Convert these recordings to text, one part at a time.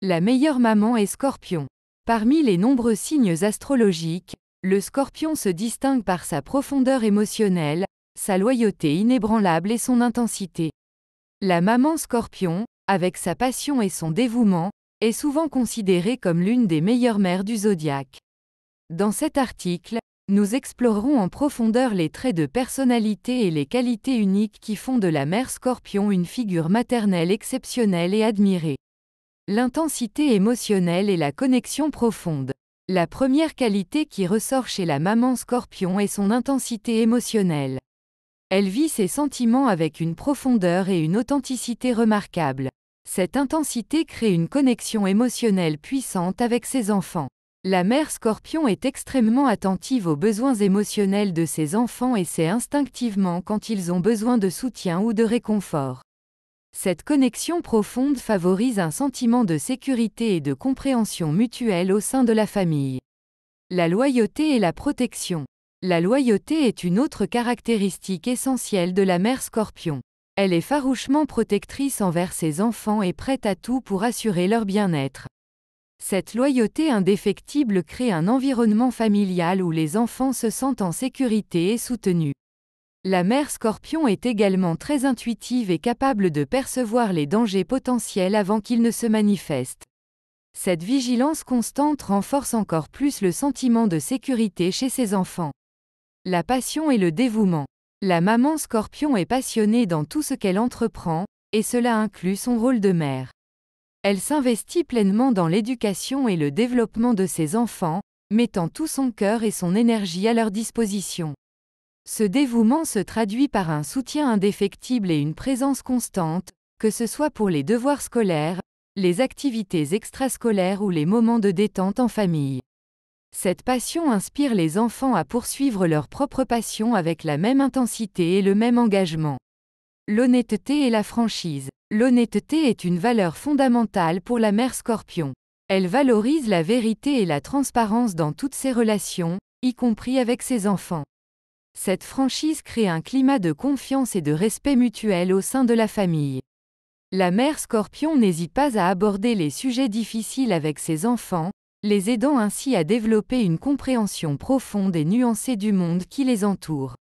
La meilleure maman est scorpion. Parmi les nombreux signes astrologiques, le scorpion se distingue par sa profondeur émotionnelle, sa loyauté inébranlable et son intensité. La maman scorpion, avec sa passion et son dévouement, est souvent considérée comme l'une des meilleures mères du zodiaque. Dans cet article, nous explorerons en profondeur les traits de personnalité et les qualités uniques qui font de la mère scorpion une figure maternelle exceptionnelle et admirée. L'intensité émotionnelle et la connexion profonde. La première qualité qui ressort chez la maman scorpion est son intensité émotionnelle. Elle vit ses sentiments avec une profondeur et une authenticité remarquables. Cette intensité crée une connexion émotionnelle puissante avec ses enfants. La mère scorpion est extrêmement attentive aux besoins émotionnels de ses enfants et sait instinctivement quand ils ont besoin de soutien ou de réconfort. Cette connexion profonde favorise un sentiment de sécurité et de compréhension mutuelle au sein de la famille. La loyauté et la protection. La loyauté est une autre caractéristique essentielle de la mère scorpion. Elle est farouchement protectrice envers ses enfants et prête à tout pour assurer leur bien-être. Cette loyauté indéfectible crée un environnement familial où les enfants se sentent en sécurité et soutenus. La mère scorpion est également très intuitive et capable de percevoir les dangers potentiels avant qu'ils ne se manifestent. Cette vigilance constante renforce encore plus le sentiment de sécurité chez ses enfants. La passion et le dévouement. La maman scorpion est passionnée dans tout ce qu'elle entreprend, et cela inclut son rôle de mère. Elle s'investit pleinement dans l'éducation et le développement de ses enfants, mettant tout son cœur et son énergie à leur disposition. Ce dévouement se traduit par un soutien indéfectible et une présence constante, que ce soit pour les devoirs scolaires, les activités extrascolaires ou les moments de détente en famille. Cette passion inspire les enfants à poursuivre leur propre passion avec la même intensité et le même engagement. L'honnêteté et la franchise. L'honnêteté est une valeur fondamentale pour la mère scorpion. Elle valorise la vérité et la transparence dans toutes ses relations, y compris avec ses enfants. Cette franchise crée un climat de confiance et de respect mutuel au sein de la famille. La mère scorpion n'hésite pas à aborder les sujets difficiles avec ses enfants, les aidant ainsi à développer une compréhension profonde et nuancée du monde qui les entoure.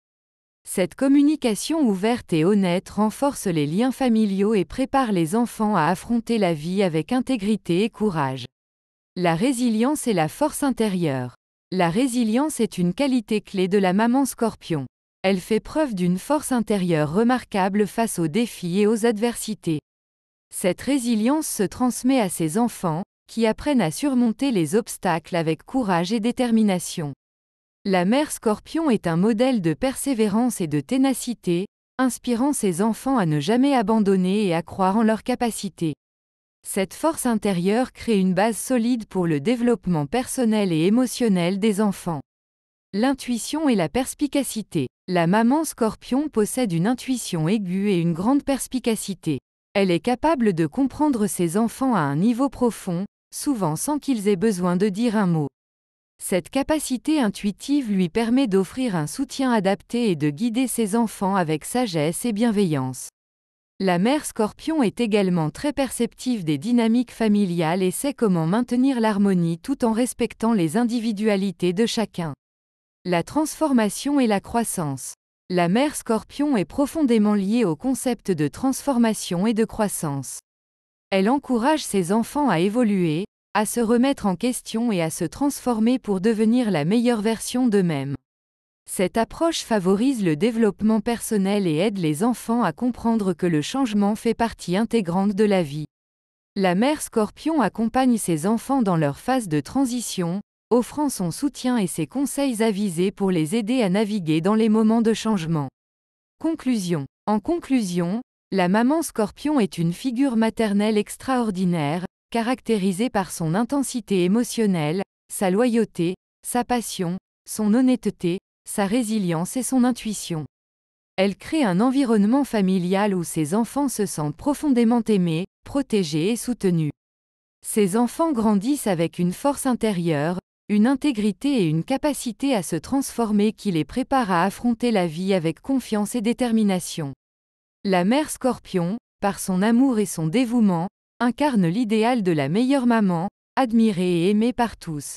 Cette communication ouverte et honnête renforce les liens familiaux et prépare les enfants à affronter la vie avec intégrité et courage. La résilience est la force intérieure. La résilience est une qualité clé de la maman scorpion. Elle fait preuve d'une force intérieure remarquable face aux défis et aux adversités. Cette résilience se transmet à ses enfants, qui apprennent à surmonter les obstacles avec courage et détermination. La mère scorpion est un modèle de persévérance et de ténacité, inspirant ses enfants à ne jamais abandonner et à croire en leurs capacités. Cette force intérieure crée une base solide pour le développement personnel et émotionnel des enfants. L'intuition et la perspicacité. La maman scorpion possède une intuition aiguë et une grande perspicacité. Elle est capable de comprendre ses enfants à un niveau profond, souvent sans qu'ils aient besoin de dire un mot. Cette capacité intuitive lui permet d'offrir un soutien adapté et de guider ses enfants avec sagesse et bienveillance. La mère scorpion est également très perceptive des dynamiques familiales et sait comment maintenir l'harmonie tout en respectant les individualités de chacun. La transformation et la croissance. La mère scorpion est profondément liée au concept de transformation et de croissance. Elle encourage ses enfants à évoluer, à se remettre en question et à se transformer pour devenir la meilleure version d'eux-mêmes. Cette approche favorise le développement personnel et aide les enfants à comprendre que le changement fait partie intégrante de la vie. La mère scorpion accompagne ses enfants dans leur phase de transition, offrant son soutien et ses conseils avisés pour les aider à naviguer dans les moments de changement. Conclusion. En conclusion, la maman scorpion est une figure maternelle extraordinaire, caractérisée par son intensité émotionnelle, sa loyauté, sa passion, son honnêteté, sa résilience et son intuition. Elle crée un environnement familial où ses enfants se sentent profondément aimés, protégés et soutenus. Ses enfants grandissent avec une force intérieure, une intégrité et une capacité à se transformer qui les prépare à affronter la vie avec confiance et détermination. La mère scorpion, par son amour et son dévouement, incarne l'idéal de la meilleure maman, admirée et aimée par tous.